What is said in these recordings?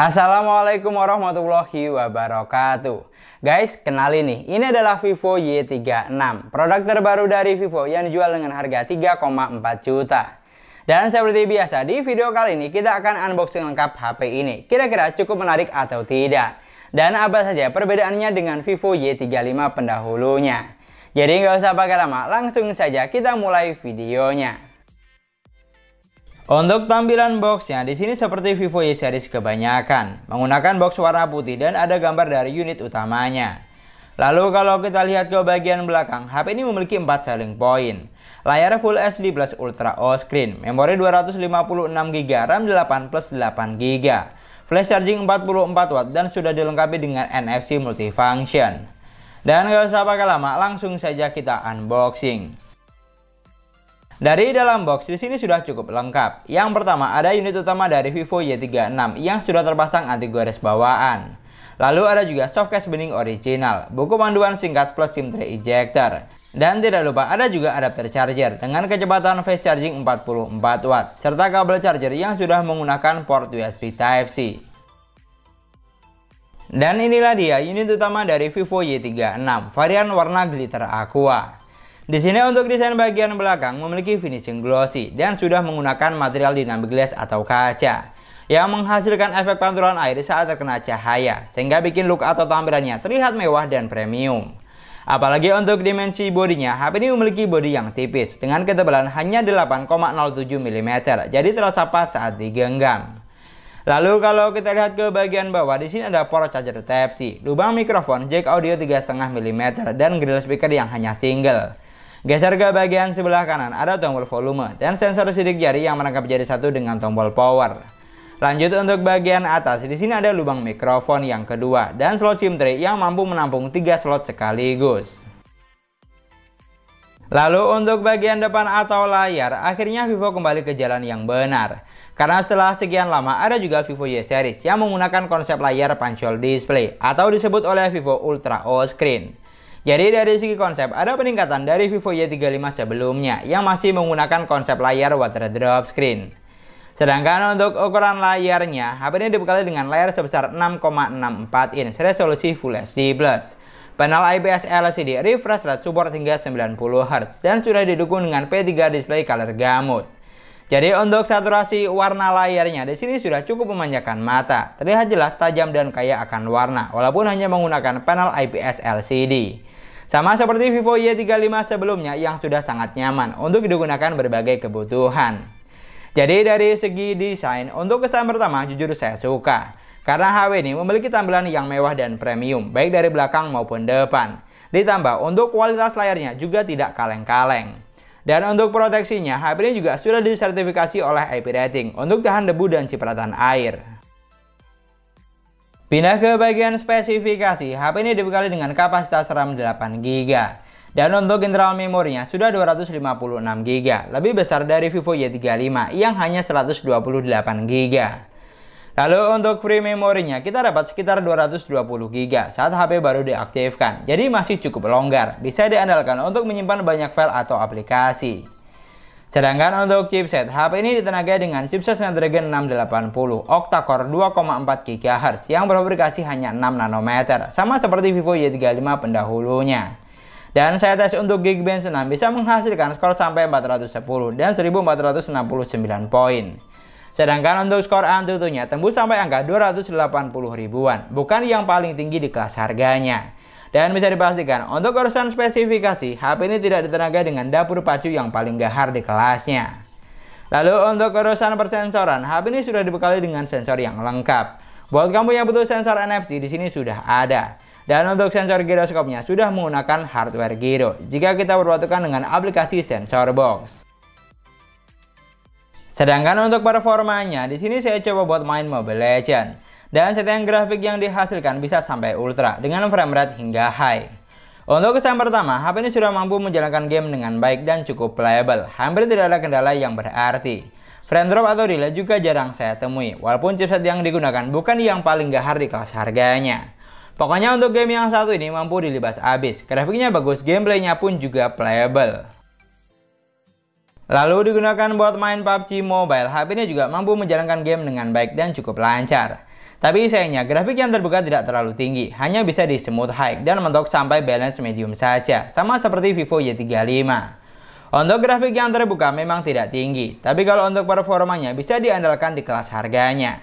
Assalamualaikum warahmatullahi wabarakatuh Guys, kenalin nih, ini adalah Vivo Y36 Produk terbaru dari Vivo yang dijual dengan harga 3,4 juta Dan seperti biasa, di video kali ini kita akan unboxing lengkap HP ini Kira-kira cukup menarik atau tidak Dan apa saja perbedaannya dengan Vivo Y35 pendahulunya Jadi nggak usah pakai lama, langsung saja kita mulai videonya untuk tampilan boxnya, di sini seperti Vivo Y series kebanyakan, menggunakan box warna putih dan ada gambar dari unit utamanya. Lalu kalau kita lihat ke bagian belakang, HP ini memiliki 4 selling point. layar Full HD Plus Ultra O-Screen, memori 256GB, RAM 8 plus 8GB, flash charging 44W dan sudah dilengkapi dengan NFC multifunction. Dan gak usah pakai lama, langsung saja kita unboxing. Dari dalam box di sini sudah cukup lengkap. Yang pertama ada unit utama dari Vivo Y36 yang sudah terpasang anti gores bawaan. Lalu ada juga softcase bening original, buku panduan singkat plus SIM tray ejector. Dan tidak lupa ada juga adapter charger dengan kecepatan fast charging 44 watt serta kabel charger yang sudah menggunakan port USB Type-C. Dan inilah dia unit utama dari Vivo Y36 varian warna glitter aqua. Di sini untuk desain bagian belakang memiliki finishing glossy dan sudah menggunakan material dinamik glass atau kaca yang menghasilkan efek pantulan air saat terkena cahaya sehingga bikin look atau tampilannya terlihat mewah dan premium. Apalagi untuk dimensi bodinya, HP ini memiliki bodi yang tipis dengan ketebalan hanya 8,07 mm jadi terasa pas saat digenggam. Lalu kalau kita lihat ke bagian bawah, di sini ada port charger Type-C, lubang mikrofon, jack audio 3,5 mm, dan grill speaker yang hanya single. Geser ke bagian sebelah kanan ada tombol volume dan sensor sidik jari yang menangkap jari satu dengan tombol power. Lanjut untuk bagian atas, di sini ada lubang mikrofon yang kedua dan slot SIM tray yang mampu menampung tiga slot sekaligus. Lalu untuk bagian depan atau layar, akhirnya Vivo kembali ke jalan yang benar. Karena setelah sekian lama ada juga Vivo Y series yang menggunakan konsep layar punch hole display atau disebut oleh Vivo Ultra O-Screen. Jadi dari segi konsep ada peningkatan dari Vivo Y35 sebelumnya yang masih menggunakan konsep layar waterdrop screen. Sedangkan untuk ukuran layarnya, HP ini dibekali dengan layar sebesar 6,64 inch resolusi Full HD+. Panel IPS LCD refresh rate support hingga 90 Hz dan sudah didukung dengan P3 display color gamut. Jadi untuk saturasi warna layarnya di sini sudah cukup memanjakan mata. Terlihat jelas tajam dan kaya akan warna walaupun hanya menggunakan panel IPS LCD. Sama seperti Vivo Y35 sebelumnya yang sudah sangat nyaman untuk digunakan berbagai kebutuhan. Jadi dari segi desain, untuk kesan pertama jujur saya suka. Karena HW ini memiliki tampilan yang mewah dan premium, baik dari belakang maupun depan. Ditambah untuk kualitas layarnya juga tidak kaleng-kaleng. Dan untuk proteksinya, HP ini juga sudah disertifikasi oleh IP Rating untuk tahan debu dan cipratan air. Pindah ke bagian spesifikasi, HP ini dibekali dengan kapasitas RAM 8GB. Dan untuk internal memorinya sudah 256GB, lebih besar dari Vivo Y35 yang hanya 128GB. Lalu untuk free memorinya kita dapat sekitar 220GB saat HP baru diaktifkan, jadi masih cukup longgar, bisa diandalkan untuk menyimpan banyak file atau aplikasi. Sedangkan untuk chipset, HP ini ditenagai dengan chipset Snapdragon 680 octa-core 2,4 GHz yang berfabrikasi hanya 6 nanometer, sama seperti Vivo Y35 pendahulunya. Dan saya tes untuk Geekbench 6 bisa menghasilkan skor sampai 410 dan 1469 poin. Sedangkan untuk skor Antutu-nya tembus sampai angka 280 ribuan, bukan yang paling tinggi di kelas harganya. Dan bisa dipastikan, untuk urusan spesifikasi, HP ini tidak ditenagai dengan dapur pacu yang paling gahar di kelasnya. Lalu untuk urusan persensoran, HP ini sudah dibekali dengan sensor yang lengkap. Buat kamu yang butuh sensor NFC, di sini sudah ada. Dan untuk sensor giroskopnya sudah menggunakan hardware giro jika kita perpatukan dengan aplikasi sensor box. Sedangkan untuk performanya, di sini saya coba buat main Mobile Legends dan setting grafik yang dihasilkan bisa sampai ultra dengan frame rate hingga high. Untuk kesan pertama, HP ini sudah mampu menjalankan game dengan baik dan cukup playable, hampir tidak ada kendala yang berarti. Frame drop atau delay juga jarang saya temui, walaupun chipset yang digunakan bukan yang paling gahar di kelas harganya. Pokoknya untuk game yang satu ini mampu dilibas abis, grafiknya bagus, gameplaynya pun juga playable. Lalu digunakan buat main PUBG Mobile, HP ini juga mampu menjalankan game dengan baik dan cukup lancar. Tapi sayangnya grafik yang terbuka tidak terlalu tinggi, hanya bisa di smooth high dan mentok sampai balance medium saja, sama seperti Vivo Y35. Untuk grafik yang terbuka memang tidak tinggi, tapi kalau untuk performanya bisa diandalkan di kelas harganya.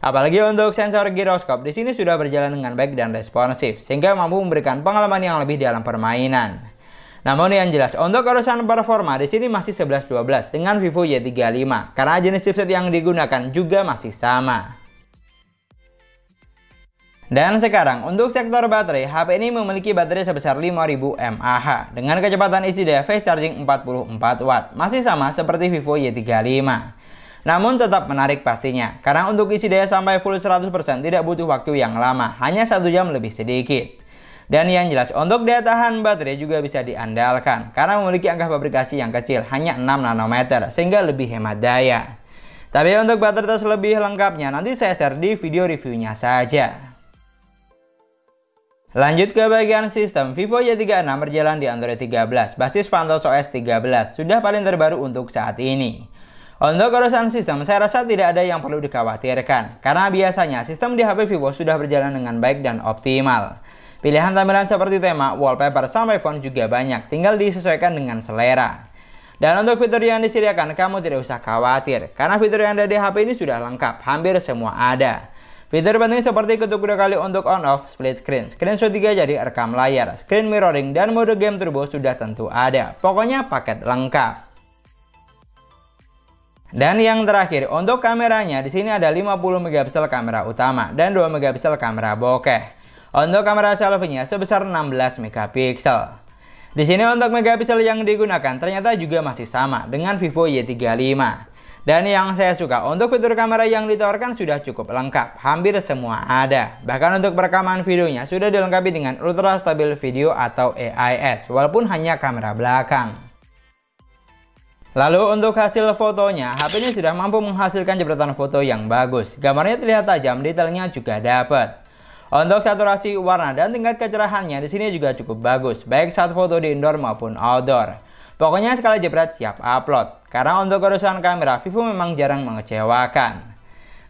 Apalagi untuk sensor giroskop di sini sudah berjalan dengan baik dan responsif, sehingga mampu memberikan pengalaman yang lebih dalam permainan. Namun yang jelas, untuk urusan performa di sini masih 11-12 dengan Vivo Y35 karena jenis chipset yang digunakan juga masih sama. Dan sekarang, untuk sektor baterai, HP ini memiliki baterai sebesar 5000 mAh dengan kecepatan isi daya fast charging 44 watt, masih sama seperti Vivo Y35. Namun tetap menarik pastinya, karena untuk isi daya sampai full 100% tidak butuh waktu yang lama, hanya satu jam lebih sedikit. Dan yang jelas untuk daya tahan baterai juga bisa diandalkan karena memiliki angka fabrikasi yang kecil hanya 6 nanometer sehingga lebih hemat daya. Tapi untuk baterai tes lebih lengkapnya nanti saya share di video reviewnya saja. Lanjut ke bagian sistem, Vivo Y36 berjalan di Android 13, basis Phantos OS 13, sudah paling terbaru untuk saat ini. Untuk urusan sistem, saya rasa tidak ada yang perlu dikhawatirkan, karena biasanya sistem di HP Vivo sudah berjalan dengan baik dan optimal. Pilihan tampilan seperti tema, wallpaper, sampai font juga banyak, tinggal disesuaikan dengan selera. Dan untuk fitur yang disediakan, kamu tidak usah khawatir, karena fitur yang ada di HP ini sudah lengkap, hampir semua ada. Fitur penting seperti ketuk dua kali untuk on-off, split screen, screen screenshot 3 jadi rekam layar, screen mirroring, dan mode game turbo sudah tentu ada. Pokoknya paket lengkap. Dan yang terakhir, untuk kameranya, di sini ada 50 mp kamera utama dan 2 mp kamera bokeh. Untuk kamera selfie-nya sebesar 16 megapiksel. Di sini untuk megapiksel yang digunakan ternyata juga masih sama dengan Vivo Y35. Dan yang saya suka, untuk fitur kamera yang ditawarkan sudah cukup lengkap, hampir semua ada. Bahkan untuk perekaman videonya sudah dilengkapi dengan Ultra stabil Video atau AIS, walaupun hanya kamera belakang. Lalu untuk hasil fotonya, HP ini sudah mampu menghasilkan jepretan foto yang bagus. Gambarnya terlihat tajam, detailnya juga dapat. Untuk saturasi warna dan tingkat kecerahannya di sini juga cukup bagus, baik saat foto di indoor maupun outdoor. Pokoknya sekali jepret siap upload, karena untuk urusan kamera Vivo memang jarang mengecewakan.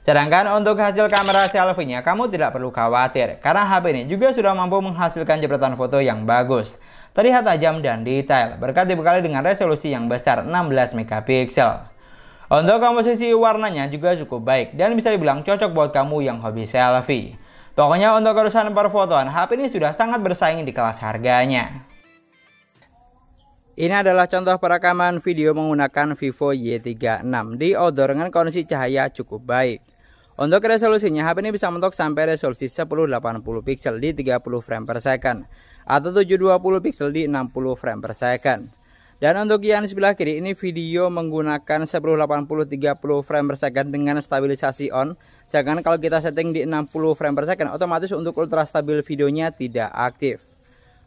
Sedangkan untuk hasil kamera selfie-nya kamu tidak perlu khawatir, karena HP ini juga sudah mampu menghasilkan jepretan foto yang bagus. Terlihat tajam dan detail, berkat dibekali dengan resolusi yang besar 16 mp Untuk komposisi warnanya juga cukup baik dan bisa dibilang cocok buat kamu yang hobi selfie. Pokoknya untuk urusan perfotoan, HP ini sudah sangat bersaing di kelas harganya. Ini adalah contoh perekaman video menggunakan Vivo Y36 di outdoor dengan kondisi cahaya cukup baik. Untuk resolusinya, HP ini bisa mentok sampai resolusi 1080 pixel di 30 frame per second atau 720 pixel di 60 frame per second. Dan untuk yang di sebelah kiri ini video menggunakan 1080 30 frame per second dengan stabilisasi on. Sedangkan kalau kita setting di 60 frame per second otomatis untuk ultra stabil videonya tidak aktif.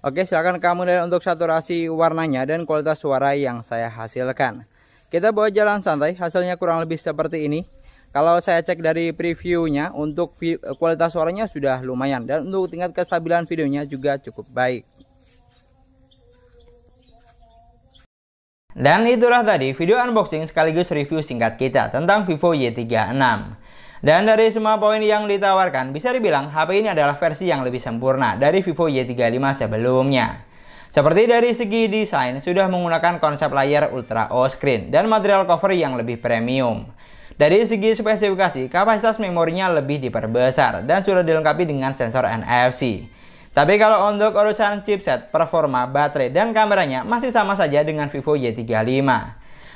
Oke, silakan kamu lihat untuk saturasi warnanya dan kualitas suara yang saya hasilkan. Kita bawa jalan santai, hasilnya kurang lebih seperti ini. Kalau saya cek dari previewnya, untuk kualitas suaranya sudah lumayan dan untuk tingkat kestabilan videonya juga cukup baik. Dan itulah tadi video unboxing sekaligus review singkat kita tentang Vivo Y36. Dan dari semua poin yang ditawarkan, bisa dibilang HP ini adalah versi yang lebih sempurna dari Vivo Y35 sebelumnya. Seperti dari segi desain, sudah menggunakan konsep layar Ultra O-Screen dan material cover yang lebih premium. Dari segi spesifikasi, kapasitas memorinya lebih diperbesar dan sudah dilengkapi dengan sensor NFC. Tapi kalau untuk urusan chipset, performa, baterai, dan kameranya masih sama saja dengan Vivo Y35.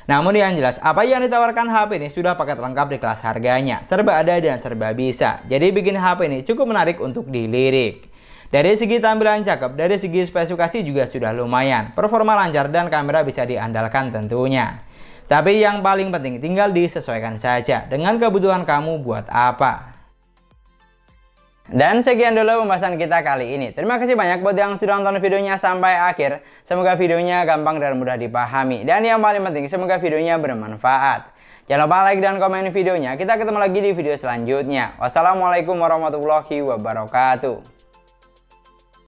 Namun yang jelas, apa yang ditawarkan HP ini sudah paket lengkap di kelas harganya, serba ada dan serba bisa. Jadi bikin HP ini cukup menarik untuk dilirik. Dari segi tampilan cakep, dari segi spesifikasi juga sudah lumayan. Performa lancar dan kamera bisa diandalkan tentunya. Tapi yang paling penting tinggal disesuaikan saja dengan kebutuhan kamu buat apa. Dan sekian dulu pembahasan kita kali ini. Terima kasih banyak buat yang sudah nonton videonya sampai akhir. Semoga videonya gampang dan mudah dipahami. Dan yang paling penting, semoga videonya bermanfaat. Jangan lupa like dan komen videonya. Kita ketemu lagi di video selanjutnya. Wassalamualaikum warahmatullahi wabarakatuh.